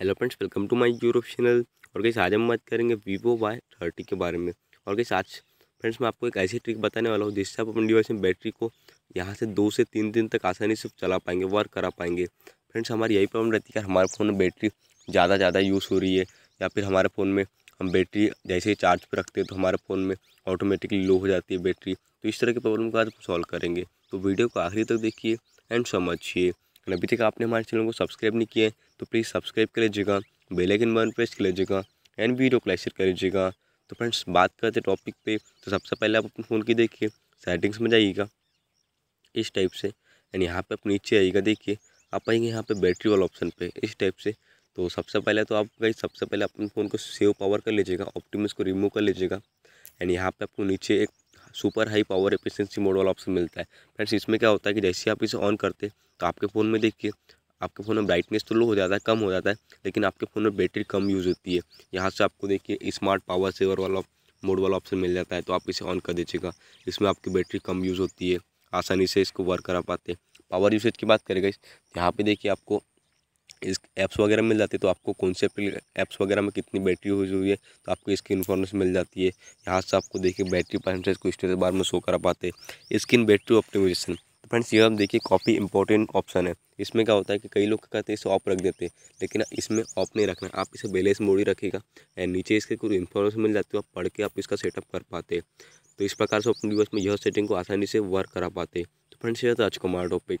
hello friends welcome to my YouTube channel और कैसे आज हम बात करेंगे वीवो वाई थर्टी के बारे में और कैसे आज फ्रेंड्स मैं आपको एक ऐसी ट्रिक बताने वाला हूँ जिससे आप अपने डिवाइस में बैटरी को यहाँ से दो से तीन दिन तक आसानी से चला पाएंगे वर्क करा पाएंगे फ्रेंड्स हमारी यही प्रॉब्लम रहती है कि हमारे फ़ोन में बैटरी ज़्यादा ज़्यादा यूज़ हो रही है या फिर हमारे फ़ोन में हम बैटरी जैसे ही चार्ज पर रखते हैं तो हमारे फ़ोन में ऑटोमेटिकली लो हो जाती है बैटरी तो इस तरह की प्रॉब्लम को आज सॉल्व करेंगे तो वीडियो को आखिरी तक देखिए एंड समझिए और अभी तक आपने हमारे चैनल को सब्सक्राइब नहीं किया है तो प्लीज़ सब्सक्राइब कर लीजिएगा बेलाइकन बटन प्रेस कर लीजिएगा एंड वीडियो को लाइक कर लीजिएगा तो फ्रेंड्स बात करते टॉपिक पर तो सबसे पहले आप अपने फ़ोन की देखिए सेटिंग्स में जाइएगा इस टाइप से एंड यहाँ पर आप नीचे आइएगा देखिए आप आएंगे यहाँ पे बैटरी वाला ऑप्शन पे इस टाइप से तो सबसे पहले तो आप गई सबसे पहले अपने फ़ोन को सेव पावर कर लीजिएगा ऑप्टिमस को रिमूव कर लीजिएगा एंड यहाँ पे आपको नीचे एक super high power efficiency mode वाला ऑप्शन मिलता है फ्रेंड्स इसमें क्या होता है कि जैसे आप इसे ऑन करते तो आपके फ़ोन में देखिए आपके फ़ोन में ब्राइटनेस तो लो हो जाता है कम हो जाता है लेकिन आपके फ़ोन में बैटरी कम यूज़ होती है यहाँ से आपको देखिए स्मार्ट पावर सेवर वाला मोड वाला ऑप्शन मिल जाता है तो आप इसे ऑन कर दीजिएगा इसमें आपकी बैटरी कम यूज़ होती है आसानी से इसको वर्क करा पाते हैं पावर यूसेज की बात करें गई यहाँ पे देखिए आपको इस ऐप्स वगैरह मिल जाती है तो आपको कौन से ऐप्स वगैरह में कितनी बैटरी यूज हुई है तो आपको इसकी इन्फॉर्मेशन मिल जाती है यहाँ से आपको देखिए बैटरी परसेंटेज को स्टेटस बार में शो करा पाते हैं बैटरी ऑप्टिमाइजेशन तो फ्रेंड्स ये आप देखिए काफ़ी इंपॉर्टेंट ऑप्शन है इसमें क्या होता है कि कई लोग क्या कहते हैं इसे ऑफ रख देते हैं लेकिन इसमें ऑफ नहीं रखना आप इसे बैलेंस मोड ही रखेगा नीचे इसके कुछ इन्फॉर्मेशन मिल जाती है आप पढ़ के आप इसका सेटअप कर पाते हैं तो इस प्रकार से अपने डिवाइस में यह सेटिंग को आसानी से वर्क करा पाते हैं तो फ्रेंड्स ये था आज का हमारा टॉपिक